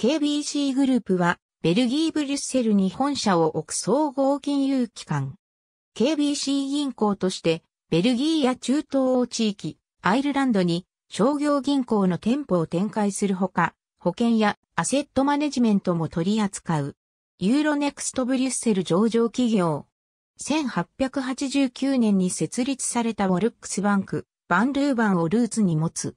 KBC グループは、ベルギー・ブリュッセルに本社を置く総合金融機関。KBC 銀行として、ベルギーや中東欧地域、アイルランドに商業銀行の店舗を展開するほか、保険やアセットマネジメントも取り扱う。ユーロネクストブリュッセル上場企業。1889年に設立されたウォルックスバンク、バンルーバンをルーツに持つ。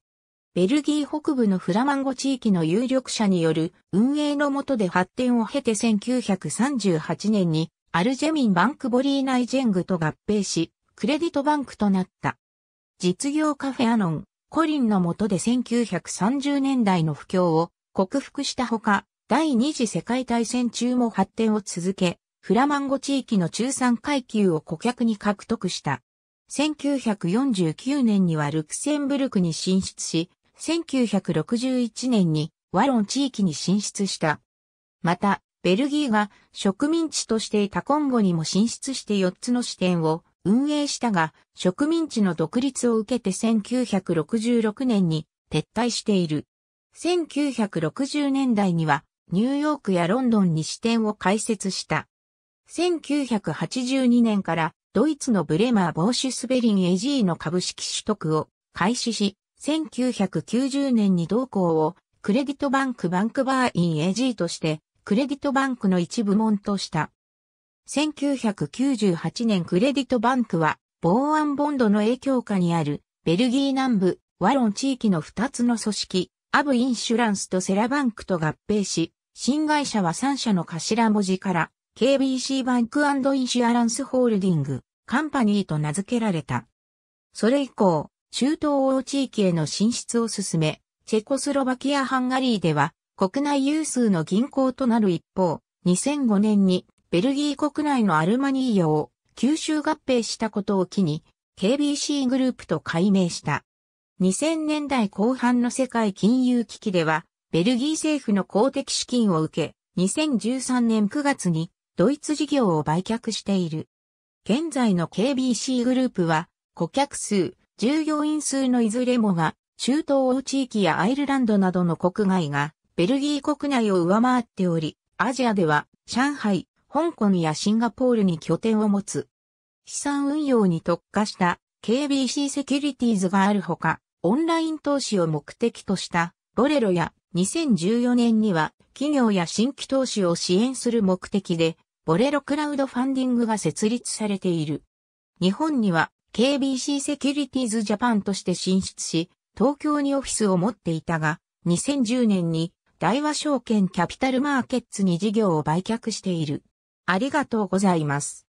ベルギー北部のフラマンゴ地域の有力者による運営の下で発展を経て1938年にアルジェミンバンクボリーナイジェングと合併し、クレディトバンクとなった。実業カフェアノン、コリンの下で1930年代の不況を克服したほか、第二次世界大戦中も発展を続け、フラマンゴ地域の中産階級を顧客に獲得した。1949年にはルクセンブルクに進出し、1961年にワロン地域に進出した。また、ベルギーが植民地としていたコンゴにも進出して4つの支店を運営したが、植民地の独立を受けて1966年に撤退している。1960年代にはニューヨークやロンドンに支店を開設した。1982年からドイツのブレマー・ボーシュスベリン・エジーの株式取得を開始し、1990年に同行をクレデットバンクバンクバーイン AG としてクレデットバンクの一部門とした。1998年クレディットバンクはボーアンボンドの影響下にあるベルギー南部ワロン地域の2つの組織アブインシュランスとセラバンクと合併し新会社は3社の頭文字から KBC バンクインシュアランスホールディングカンパニーと名付けられた。それ以降、中東欧地域への進出を進め、チェコスロバキア・ハンガリーでは国内有数の銀行となる一方、2005年にベルギー国内のアルマニーヨを吸収合併したことを機に KBC グループと改名した。2000年代後半の世界金融危機では、ベルギー政府の公的資金を受け、2013年9月にドイツ事業を売却している。現在の KBC グループは顧客数従業員数のいずれもが、中東欧地域やアイルランドなどの国外が、ベルギー国内を上回っており、アジアでは、上海、香港やシンガポールに拠点を持つ。資産運用に特化した KBC セキュリティーズがあるほか、オンライン投資を目的としたボレロや2014年には企業や新規投資を支援する目的でボレロクラウドファンディングが設立されている。日本には KBC セキュリティーズジャパンとして進出し、東京にオフィスを持っていたが、2010年に大和証券キャピタルマーケッツに事業を売却している。ありがとうございます。